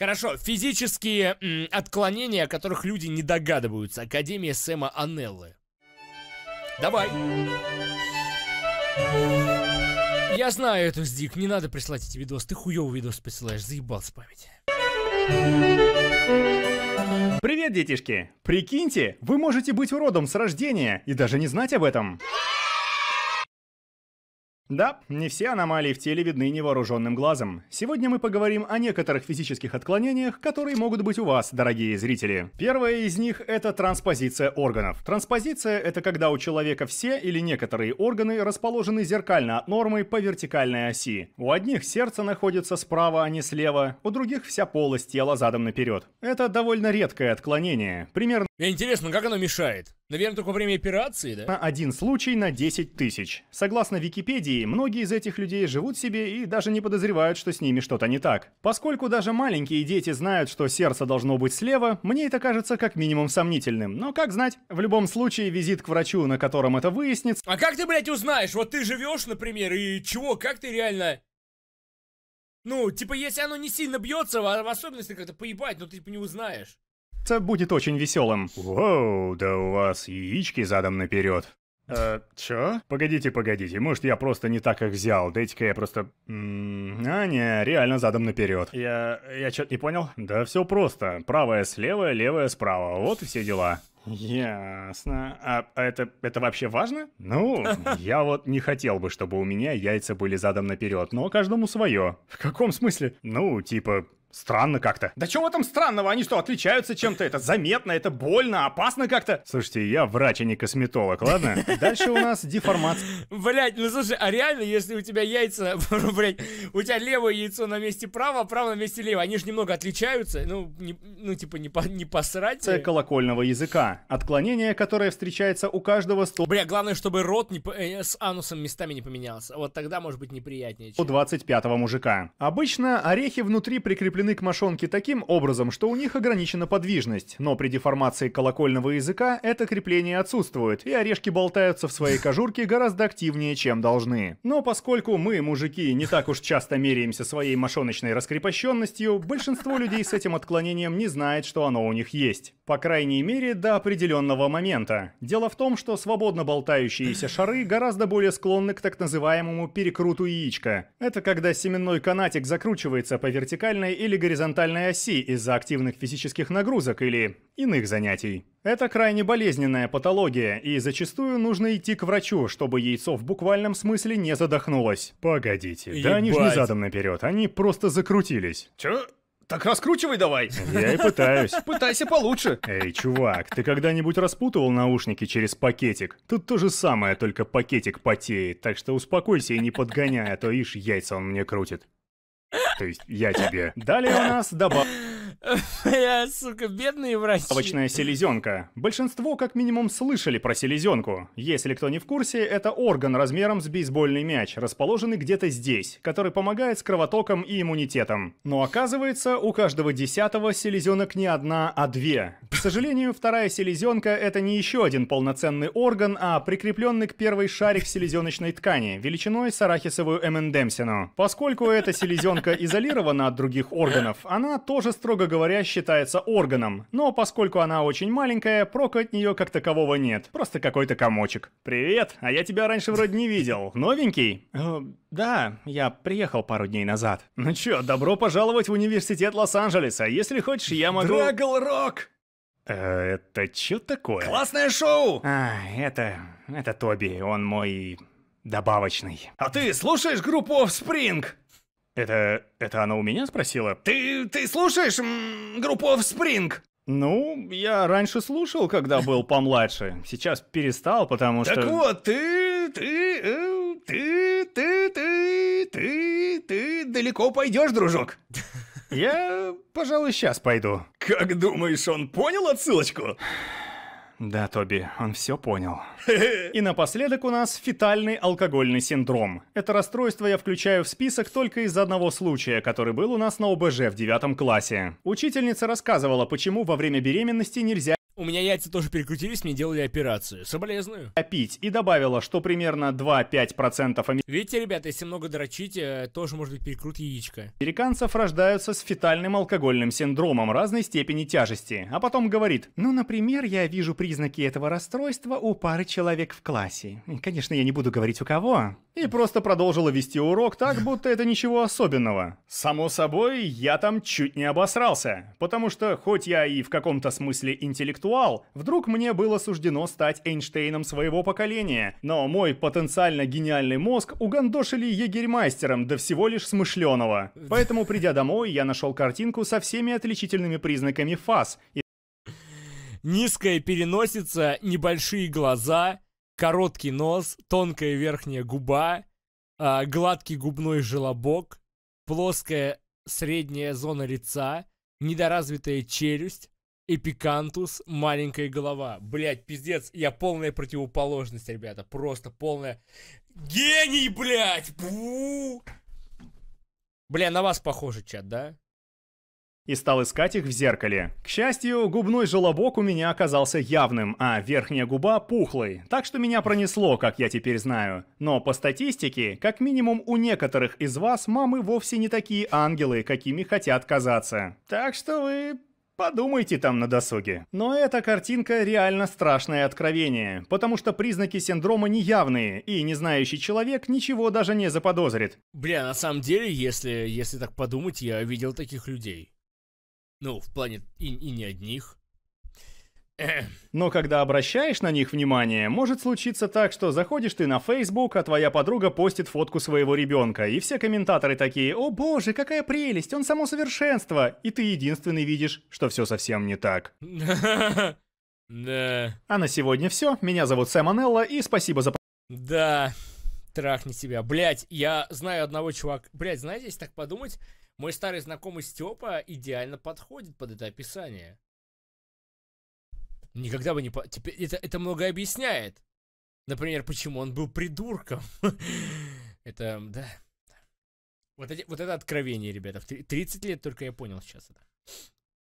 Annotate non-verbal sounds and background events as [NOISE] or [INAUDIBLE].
Хорошо, физические м, отклонения, о которых люди не догадываются. Академия Сэма Анеллы. Давай. Я знаю эту сдик, не надо присылать эти видосы. Ты хуёвый видос присылаешь, заебал с памяти. Привет, детишки! Прикиньте, вы можете быть уродом с рождения и даже не знать об этом. Да, не все аномалии в теле видны невооруженным глазом. Сегодня мы поговорим о некоторых физических отклонениях, которые могут быть у вас, дорогие зрители. Первое из них — это транспозиция органов. Транспозиция — это когда у человека все или некоторые органы расположены зеркально от нормы по вертикальной оси. У одних сердце находится справа, а не слева, у других вся полость тела задом наперед. Это довольно редкое отклонение, примерно Интересно, как оно мешает? Наверное, только во время операции, да? Один случай на 10 тысяч. Согласно Википедии, многие из этих людей живут себе и даже не подозревают, что с ними что-то не так. Поскольку даже маленькие дети знают, что сердце должно быть слева, мне это кажется как минимум сомнительным. Но как знать? В любом случае, визит к врачу, на котором это выяснится... А как ты, блядь, узнаешь? Вот ты живешь, например, и чего? Как ты реально... Ну, типа, если оно не сильно бьется, в особенности как-то поебать, но ну, ты типа не узнаешь. Это будет очень веселым. Воу, да у вас яички задом наперед. Э, чё? Погодите, погодите, может я просто не так их взял, дайте-ка я просто... М -м а, не, реально задом наперед. Я... я чё-то не понял? Да все просто, правая слева, левая справа, вот и все дела. Ясно. А, а это, это вообще важно? Ну, я вот не хотел бы, чтобы у меня яйца были задом наперед, но каждому свое. В каком смысле? Ну, типа, Странно как-то. Да чего там странного? Они что, отличаются чем-то? Это заметно, это больно, опасно как-то. Слушайте, я врач, а не косметолог, ладно? [LAUGHS] Дальше у нас деформация. Блять, ну слушай, а реально, если у тебя яйца, [LAUGHS] блять, у тебя левое яйцо на месте правого, а право на месте левого, они же немного отличаются, ну, не, ну типа не, по, не посрать. Это колокольного языка, отклонение, которое встречается у каждого стол. Бля, главное, чтобы рот не, э, с анусом местами не поменялся, вот тогда может быть неприятнее. У 25-го мужика. Обычно орехи внутри прикреплены прикреплены к мошонке таким образом, что у них ограничена подвижность, но при деформации колокольного языка это крепление отсутствует, и орешки болтаются в своей кожурке гораздо активнее, чем должны. Но поскольку мы, мужики, не так уж часто меряемся своей мошоночной раскрепощенностью, большинство людей с этим отклонением не знает, что оно у них есть. По крайней мере, до определенного момента. Дело в том, что свободно болтающиеся шары гораздо более склонны к так называемому перекруту яичка. Это когда семенной канатик закручивается по вертикальной или горизонтальной оси из-за активных физических нагрузок или иных занятий. Это крайне болезненная патология, и зачастую нужно идти к врачу, чтобы яйцо в буквальном смысле не задохнулось. Погодите, Ебать. да они же не задом наперед, они просто закрутились. Чё? Так раскручивай давай. Я и пытаюсь. [LAUGHS] Пытайся получше. Эй, чувак, ты когда-нибудь распутывал наушники через пакетик? Тут то же самое, только пакетик потеет. Так что успокойся и не подгоняй, а то ишь яйца он мне крутит. То есть я тебе. Далее у нас добавка. [LAUGHS] Я, сука, бедные врачи. Обычная селезенка. Большинство, как минимум, слышали про селезенку. Если кто не в курсе, это орган размером с бейсбольный мяч, расположенный где-то здесь, который помогает с кровотоком и иммунитетом. Но оказывается, у каждого десятого селезенок не одна, а две. К сожалению, вторая селезенка — это не еще один полноценный орган, а прикрепленный к первой шарик селезеночной ткани, величиной с арахисовую эмендемсину. Поскольку эта селезенка изолирована от других органов, она тоже строго строго говоря, считается органом, но поскольку она очень маленькая, прока от нее как такового нет, просто какой-то комочек. «Привет, а я тебя раньше вроде не видел. Новенький?» «Э, «Да, я приехал пару дней назад». «Ну чё, добро пожаловать в университет Лос-Анджелеса. Если хочешь, я могу...» «Драгл Рок!» «Э, Это чё такое? Классное шоу! А, это... это Тоби, он мой... добавочный. А ты слушаешь группу Offspring? Это... это она у меня спросила? Ты... ты слушаешь м, группу Спринг? Ну, я раньше слушал, когда был помладше. Сейчас перестал, потому что... Так вот, ты... ты... Э, ты... ты... ты... ты... ты далеко пойдешь, дружок. Я, пожалуй, сейчас пойду. Как думаешь, он понял отсылочку? Да, Тоби, он все понял. [LAUGHS] И напоследок у нас фетальный алкогольный синдром. Это расстройство я включаю в список только из одного случая, который был у нас на ОБЖ в девятом классе. Учительница рассказывала, почему во время беременности нельзя у меня яйца тоже перекрутились, мне делали операцию. Соболезную. Опить. И добавила, что примерно 2-5% амер... Видите, ребята, если много дрочить, э, тоже может быть перекрут яичко. Американцев рождаются с фетальным алкогольным синдромом разной степени тяжести. А потом говорит, ну, например, я вижу признаки этого расстройства у пары человек в классе. Конечно, я не буду говорить у кого. И просто продолжила вести урок так, [LAUGHS] будто это ничего особенного. Само собой, я там чуть не обосрался. Потому что, хоть я и в каком-то смысле интеллектуал, интеллектуал, вдруг мне было суждено стать Эйнштейном своего поколения, но мой потенциально гениальный мозг угандошили егерьмастером, да всего лишь смышленого. Поэтому, придя домой, я нашел картинку со всеми отличительными признаками фаз. И... Низкая переносица, небольшие глаза, короткий нос, тонкая верхняя губа, а, гладкий губной желобок, плоская средняя зона лица, недоразвитая челюсть, Эпикантус, маленькая голова. Блять, пиздец, я полная противоположность, ребята. Просто полная... Гений, блядь! Бу! Бля, на вас похоже, чат, да? и стал искать их в зеркале. К счастью, губной желобок у меня оказался явным, а верхняя губа пухлой, так что меня пронесло, как я теперь знаю. Но по статистике, как минимум у некоторых из вас мамы вовсе не такие ангелы, какими хотят казаться. Так что вы Подумайте там на досуге. Но эта картинка реально страшное откровение, потому что признаки синдрома неявные, и не знающий человек ничего даже не заподозрит. Бля, на самом деле, если, если так подумать, я видел таких людей. Ну, в плане и, и не одних. [CLEARS THROAT] Но когда обращаешь на них внимание, может случиться так, что заходишь ты на Facebook, а твоя подруга постит фотку своего ребенка, и все комментаторы такие «О боже, какая прелесть, он само совершенство!» И ты единственный видишь, что все совсем не так. [LAUGHS] Да. А на сегодня все. Меня зовут Сэм Анелла, и спасибо за... Да, трахни себя. Блять, я знаю одного чувака... Блять, знаете, если так подумать, мой старый знакомый Степа идеально подходит под это описание. Никогда бы не... По... Теперь это, это много объясняет. Например, почему он был придурком. [LAUGHS] это, да. Вот, эти, вот это откровение, ребята. В 30 лет только я понял сейчас это.